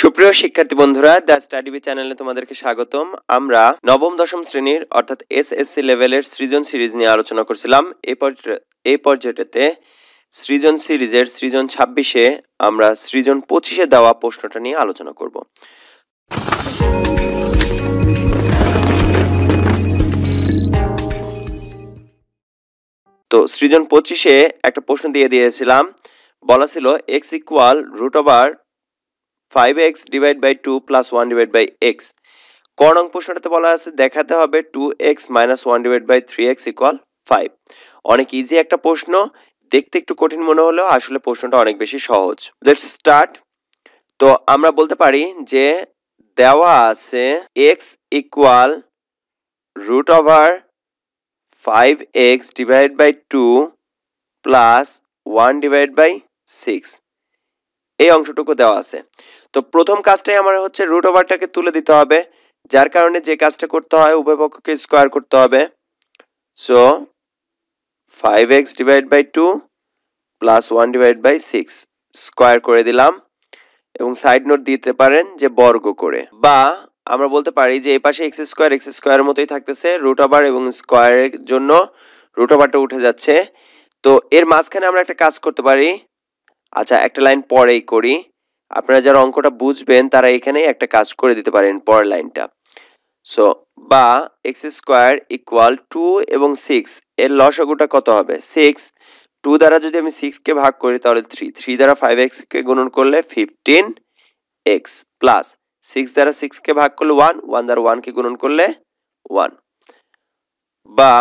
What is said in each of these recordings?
সুপ্রিয় শিক্ষার্থী বন্ধুরা দ্য স্টাডিবি চ্যানেলে তোমাদেরকে স্বাগতম আমরা নবম দশম শ্রেণীর অর্থাৎ এস সি লেভেলের সৃজন সিরিজ নিয়ে আলোচনা করছিলাম এই পর্যায়টাতে সৃজন সিরিজের সৃজন ছাব্বিশে আমরা সৃজন পঁচিশে দেওয়া প্রশ্নটা নিয়ে আলোচনা করব তো সৃজন পঁচিশে একটা প্রশ্ন দিয়ে দিয়েছিলাম বলা ছিল x equal root over five x divide by two plus one divide by x ক নং প্রশ্নটাতে বলা আছে দেখাতে হবে two x minus one divide by three x equal five অনেক ইজি একটা প্রশ্ন দেখতে একটু কঠিন মনে হলেও আসলে প্রশ্নটা অনেক বেশি সহজ লেটস স্টার্ট তো আমরা বলতে পারি যে দেওয়া আছে x equal root over five x divide by two plus one divide by six এই অংশটুকু দেওয়া আছে তো প্রথম কাজটাই আমার হচ্ছে রুট ওভারটাকে তুলে দিতে হবে যার কারণে যে কাজটা করতে হয় উভয় পক্ষকে স্কোয়ার করতে হবে so five x divide by two plus one divide by six square করে দিলাম এবং সাইড নোট দিতে পারেন যে বর্গ করে বা আমরা বলতে পারি যে এই পাশে এক্স স্কোয়ার এক্স স্কোয়ারের মতোই থাকতেছে রুট ওভার এবং স্কোয়ারের জন্য রুট ওভারটা উঠে যাচ্ছে তো এর মাঝখানে আমরা একটা কাজ করতে পারি আচ্ছা একটা লাইন পরেই করি আপনারা যারা অঙ্কটা বুঝবেন তারা এখানে একটা কাজ করে দিতে পারেন পরের লাইনটা সো বা এক্স স্কোয়ার ইকুয়াল টু এবং সিক্স এর লসগুটা কত হবে সিক্স টু দ্বারা যদি আমি সিক্সকে ভাগ করি তাহলে থ্রি থ্রি দ্বারা ফাইভ এক্সকে গুণন করলে ফিফটিন এক্স প্লাস সিক্স দ্বারা সিক্সকে ভাগ করলে ওয়ান ওয়ান দ্বারা ওয়ানকে গুণন করলে ওয়ান বা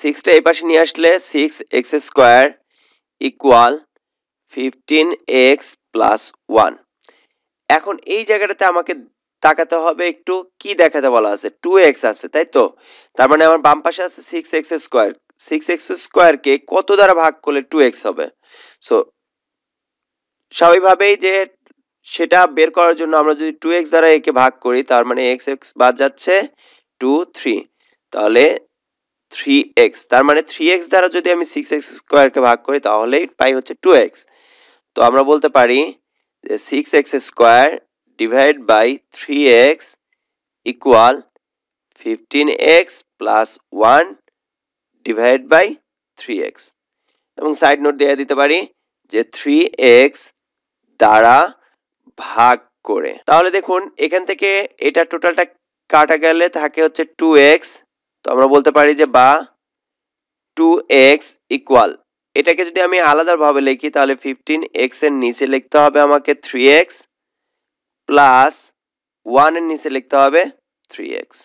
সিক্সটা এই পাশে নিয়ে আসলে six x square equal fifteen x plus one এখন এই জায়গাটাতে আমাকে তাকাতে হবে একটু কি দেখাতে বলা আছে টু এক্স আছে তাই তো তার মানে আমার বাম পাশে আছে six x square six x স্কোয়ারকে কত দ্বারা ভাগ করলে টু এক্স হবে সো স্বাভাবিকভাবেই যে সেটা বের করার জন্য আমরা যদি টু এক্স দ্বারা একে ভাগ করি তার মানে এক্স এক্স বাদ যাচ্ছে টু থ্রি তাহলে থ্রি এক্স তার মানে থ্রি এক্স দ্বারা যদি আমি সিক্স এক্স স্কোয়ারকে ভাগ করি তাহলেই পাই হচ্ছে টু এক্স তো আমরা বলতে পারি যে six x square divide by three x equal fifteen x plus one divide by three x এবং সাইড নোট দিয়ে দিতে পারি যে থ্রি এক্স দ্বারা ভাগ করে তাহলে দেখুন এখান থেকে এটা টোটালটা কাটা গেলে থাকে হচ্ছে টু এক্স তো আমরা বলতে পারি যে বা টু এক্স ইকুয়াল এটাকে যদি আমি আলাদাভাবে লিখি তাহলে ফিফটিন এক্সের নিচে লিখতে হবে আমাকে থ্রি এক্স প্লাস ওয়ানের নিচে লিখতে হবে থ্রি এক্স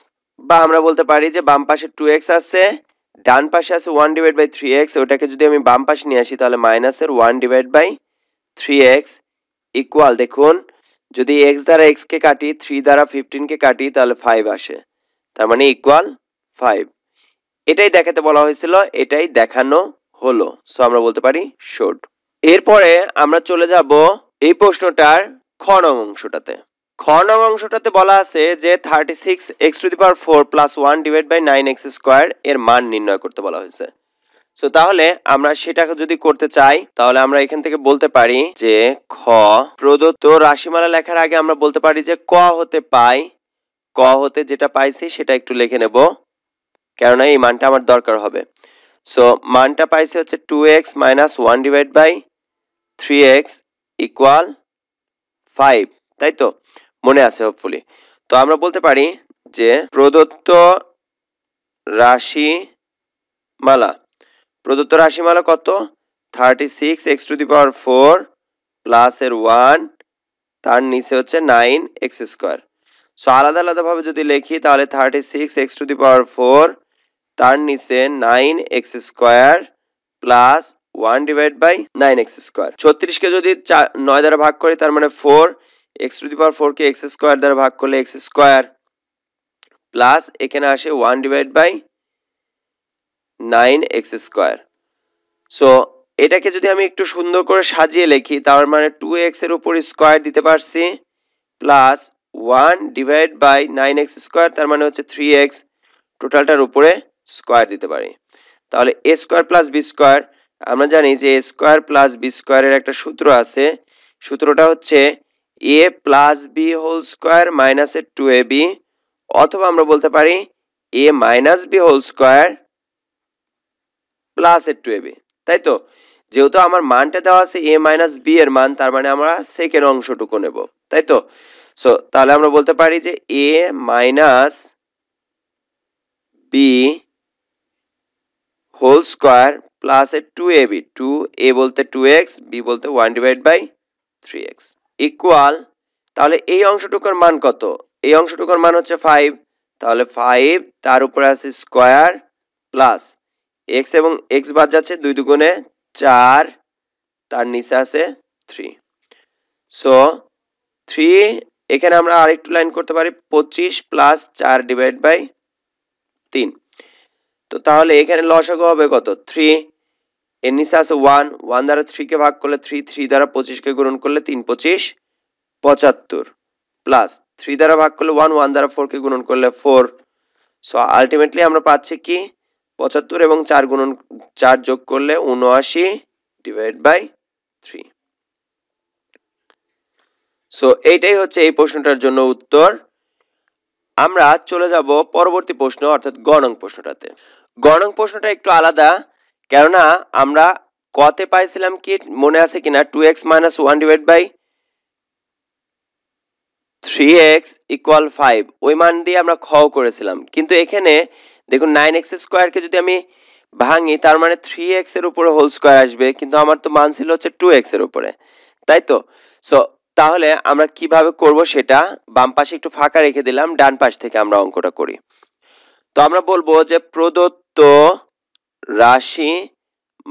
বা আমরা বলতে পারি যে বাম পাশে টু এক্স আছে ডান পাশে আছে one divide by three x ওটাকে যদি আমি বাম পাশে নিয়ে আসি তাহলে মাইনাসের one divide by three x equal দেখুন যদি এক্স দ্বারা এক্সকে কাটি থ্রি দ্বারা ফিফটিনকে কাটি তাহলে ফাইভ আসে তার মানে ইকুয়াল ফাইভ এটাই দেখাতে বলা হয়েছিল এটাই দেখানো হলো সো আমরা বলতে পারি শুড এরপরে আমরা চলে যাব এই প্রশ্নটার খ নং অংশটাতে খ নং অংশটাতে বলা আছে যে thirty six x to the power four plus one divide by nine x square এর মান নির্ণয় করতে বলা হয়েছে সো তাহলে আমরা সেটাকে যদি করতে চাই তাহলে আমরা এখান থেকে বলতে পারি যে খ প্রদত্ত রাশিমালা লেখার আগে আমরা বলতে পারি যে ক হতে পাই ক হতে যেটা পাইছি সেটা একটু লিখে নেব কেননা এই মানটা আমার দরকার হবে সো মানটা পাইছে হচ্ছে two x minus one divide by three x equal five তাই তো মনে আছে হোপফুলি তো আমরা বলতে পারি যে প্রদত্ত রাশি মালা প্রদত্ত রাশিমালা কত thirty six x to the power four প্লাসের ওয়ান তার নিচে হচ্ছে নাইন এক্স স্কোয়ার সো আলাদা আলাদাভাবে যদি লিখি তাহলে thirty six x to the power four তার নিচে nine x square plus one divide by nine x square ছত্রিশকে যদি নয় দ্বারা ভাগ করি তার মানে four x to the power ফোরকে এক্স স্কোয়ার দ্বারা ভাগ করলে এক্স স্কোয়ার প্লাস এখানে আসে one divide by nine x square so এটাকে যদি আমি একটু সুন্দর করে সাজিয়ে লিখি তার মানে টু এক্সের উপর স্কোয়ার দিতে পারছি plus one divide by nine x square তার মানে হচ্ছে থ্রি এক্স টোটালটার উপরে স্কোয়ার দিতে পারি তাহলে a square plus b square আমরা জানি যে এ স্কোয়ার প্লাস বি স্কোয়ারের একটা সূত্র আছে সূত্রটা হচ্ছে a plus b whole square minus a two a b অথবা আমরা বলতে পারি a minus b whole square plus a two a b তাই তো যেহেতু আমার মানটা দেওয়া আছে এ মাইনাস বি এর মান তার মানে আমরা সেকেন্ড অংশটুকু নেব তাই তো সো তাহলে আমরা বলতে পারি যে a minus b whole square plus a two a b two a বলতে টু এক্স বি বলতে one divide by three x equal তাহলে এই অংশটুকুর মান কত এই অংশটুকুর মান হচ্ছে ফাইভ তাহলে ফাইভ তার উপরে আছে স্কোয়ার প্লাস এক্স এবং এক্স বাদ যাচ্ছে দুই দুগুণে চার তার নিচে আছে থ্রি সো থ্রি এখানে আমরা আরেকটু লাইন করতে পারি পঁচিশ প্লাস চার ডিভাইড বাই তিন তো তাহলে এখানে লসাগু হবে কত থ্রি এর নিচে আছে ওয়ান ওয়ান দ্বারা থ্রিকে ভাগ করলে থ্রি থ্রি দ্বারা পঁচিশকে গ্রহণ করলে তিন পঁচিশ পঁচাত্তর প্লাস থ্রি দ্বারা ভাগ করলে ওয়ান ওয়ান দ্বারা ফোরকে গুণন করলে ফোর সো আলটিমেটলি আমরা পাচ্ছি কি পঁচাত্তর এবং চার গুণন চার যোগ করলে উনআশি ডিভাইড বাই থ্রি সো এইটাই হচ্ছে এই প্রশ্নটার জন্য উত্তর আমরা চলে যাব পরবর্তী প্রশ্ন অর্থাৎ গণং প্রশ্নটাতে গণং প্রশ্নটা একটু আলাদা কেননা আমরা কতে পাইছিলাম কি মনে আছে কিনা two x minus one divide by three x equal five ওই মান দিয়ে আমরা খ করেছিলাম কিন্তু এখানে দেখুন নাইন এক্স স্কোয়ারকে যদি আমি ভাঙি তার মানে থ্রি এক্সের উপরে হোল স্কোয়ার আসবে কিন্তু আমার তো মান ছিল হচ্ছে টু এক্সের উপরে তাই তো সো তাহলে আমরা কিভাবে করব সেটা বাম পাশে একটু ফাঁকা রেখে দিলাম ডান পাশ থেকে আমরা অঙ্কটা করি তো আমরা বলবো যে প্রদত্ত রাশি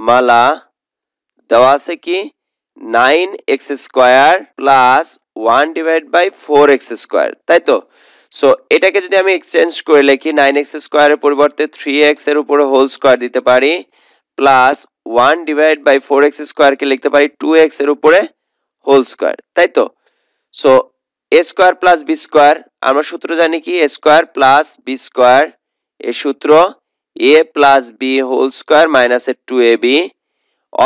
মালা দেওয়া আছে কি nine x square plus one divide by four x square তাই তো সো এটাকে যদি আমি এক্সচেঞ্জ করে লিখি নাইন এক্স স্কোয়ারের পরিবর্তে থ্রি এক্স এর উপরে হোল স্কোয়ার দিতে পারি plus one divide by four x স্কোয়ারকে লিখতে পারি টু এক্স এর উপরে হোল স্কোয়ার তাই তো so a square plus b square আমরা সূত্র জানি কি a square plus b square a সূত্র a plus b whole square minus a two a b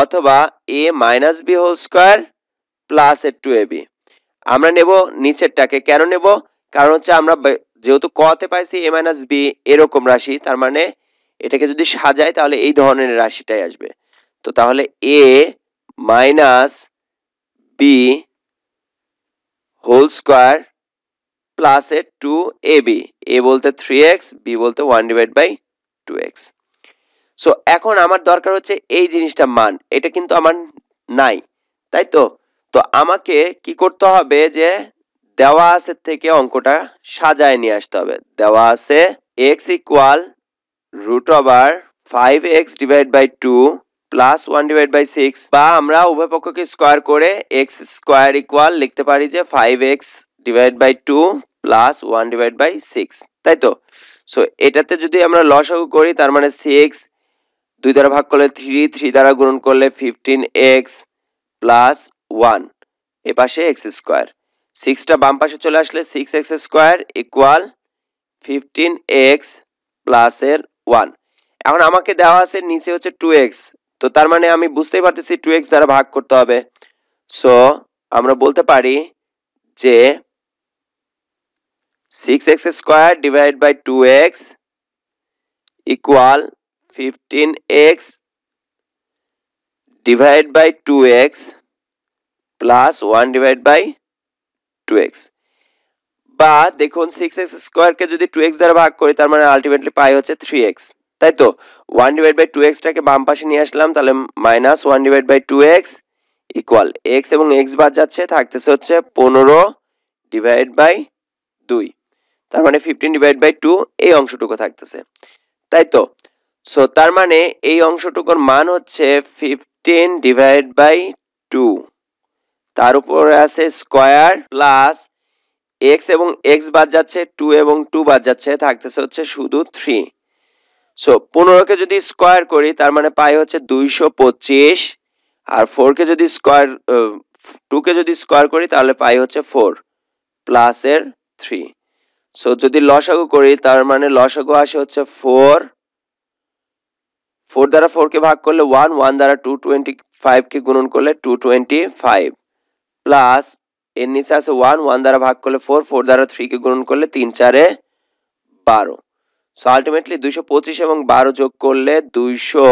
অথবা a minus b whole square plus a two a b আমরা নেব নিচেরটাকে কেন নেব কারণ হচ্ছে আমরা যেহেতু কতে পাইছি এ মাইনাস বি এরকম রাশি তার মানে এটাকে যদি সাজাই তাহলে এই ধরনের রাশিটাই আসবে তো তাহলে a minus b whole square plus a two a b a বলতে থ্রি এক্স বি বলতে one divide by two x so এখন আমার দরকার হচ্ছে এই জিনিসটা মান এটা কিন্তু আমার নাই তাই তো তো আমাকে কি করতে হবে যে দেওয়া আছে থেকে অঙ্কটা সাজায় নিয়ে আসতে হবে দেওয়া আছে x equal root over five x divide by two plus one divide by six বা আমরা উভয় পক্ষকে স্কোয়ার করে এক্স স্কোয়ার ইকুয়াল লিখতে পারি যে five x divide by two plus one divide by six তাই তো সো এটাতে যদি আমরা লসাগু করি তার মানে সিক্স দুই দ্বারা ভাগ করলে থ্রি থ্রি দ্বারা গুণন করলে ফিফটিন এক্স প্লাস ওয়ান এ পাশে এক্স স্কোয়ার সিক্সটা বাম পাশে চলে আসলে six x square equal fifteen x প্লাসের ওয়ান এখন আমাকে দেওয়া আছে নিচে হচ্ছে টু এক্স তো তার মানে আমি বুঝতেই পারতেছি টু এক্স দ্বারা ভাগ করতে হবে সো আমরা বলতে পারি যে six x square divide by two x equal fifteen x divide by two x plus one divide by two x বা দেখুন সিক্স এক্স স্কোয়ারকে যদি টু এক্স দ্বারা ভাগ করি তার মানে আলটিমেটলি পাই হচ্ছে থ্রি এক্স তাই তো ওয়ান ডিভাইড বাই টু এক্সটাকে বাম পাশে নিয়ে আসলাম তাহলে minus one divide by two x equal x এবং এক্স বাদ যাচ্ছে থাকতেছে হচ্ছে পনেরো ডিভাইড বাই দুই তার মানে ফিফটিন ডিভাইড বাই টু এই অংশটুকু থাকতেছে তাই তো সো তার মানে এই অংশটুকুর মান হচ্ছে ফিফটিন ডিভাইড বাই টু তার উপরে আছে স্কোয়ার প্লাস এক্স এবং এক্স বাদ যাচ্ছে টু এবং টু বাদ যাচ্ছে থাকতেছে হচ্ছে শুধু থ্রি সো পনেরোকে যদি স্কোয়ার করি তার মানে পাই হচ্ছে দুইশো পঁচিশ আর ফোরকে যদি স্কোয়ার টুকে যদি স্কোয়ার করি তাহলে পাই হচ্ছে ফোর প্লাসের থ্রি সো যদি লসাগু করি তার মানে লসাগু আসে হচ্ছে ফোর ফোর দ্বারা ফোরকে ভাগ করলে ওয়ান ওয়ান দ্বারা টু টোয়েন্টি ফাইভকে গুণন করলে টু টোয়েন্টি ফাইভ প্লাস এর নিচে আছে ওয়ান ওয়ান দ্বারা ভাগ করলে ফোর ফোর দ্বারা থ্রিকে গুণন করলে তিন চারে বারো সো আলটিমেটলি দুইশো পঁচিশ এবং বারো যোগ করলে দুইশো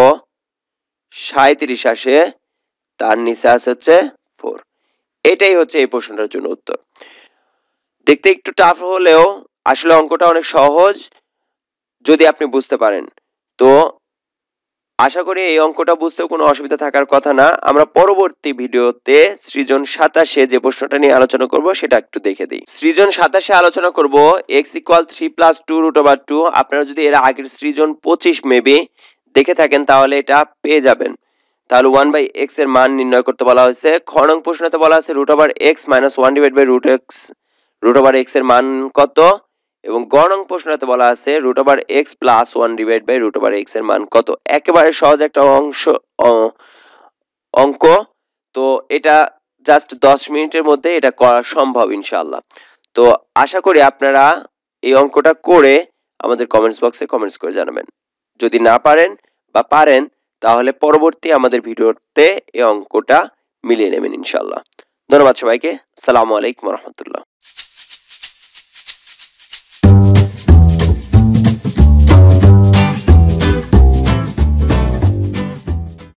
সাঁত্রিশ আসে তার নিচে আস হচ্ছে ফোর এটাই হচ্ছে এই প্রশ্নটার জন্য উত্তর দেখতে একটু টাফ হলেও আসলে অঙ্কটা অনেক সহজ যদি আপনি বুঝতে পারেন তো আশা করি এই অঙ্কটা বুঝতেও কোনো অসুবিধা থাকার কথা না আমরা পরবর্তী ভিডিওতে সৃজন সাতাশে যে প্রশ্নটা নিয়ে আলোচনা করব সেটা একটু দেখে দিই সৃজন সাতাশে আলোচনা করব x equal three plus two root over two আপনারা যদি এর আগের সৃজন পঁচিশ মেবি দেখে থাকেন তাহলে এটা পেয়ে যাবেন তাহলে ওয়ান বাই এক্স এর মান নির্ণয় করতে বলা হয়েছে খনং প্রশ্নতে বলা আছে root over x minus one divide by root x root over x এর মান কত এবং গণং নং প্রশ্নটাতে বলা আছে root over x plus one divide by root over x এর মান কত একেবারে সহজ একটা অংশ অঙ্ক তো এটা জাস্ট দশ মিনিটের মধ্যে এটা করা সম্ভব ইনশাল্লাহ তো আশা করি আপনারা এই অঙ্কটা করে আমাদের কমেন্টস বক্সে কমেন্টস করে জানাবেন যদি না পারেন বা পারেন তাহলে পরবর্তী আমাদের ভিডিওতে এই অঙ্কটা মিলিয়ে নেবেন ইনশাল্লাহ ধন্যবাদ সবাইকে সালামু আলাইকুম রহমতুল্লাহ